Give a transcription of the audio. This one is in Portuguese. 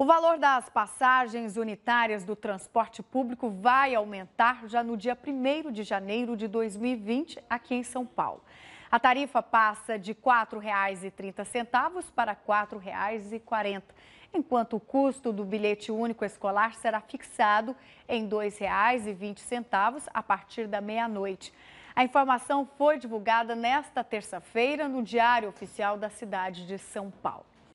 O valor das passagens unitárias do transporte público vai aumentar já no dia 1 de janeiro de 2020, aqui em São Paulo. A tarifa passa de R$ 4,30 para R$ 4,40, enquanto o custo do bilhete único escolar será fixado em R$ 2,20 a partir da meia-noite. A informação foi divulgada nesta terça-feira no Diário Oficial da cidade de São Paulo.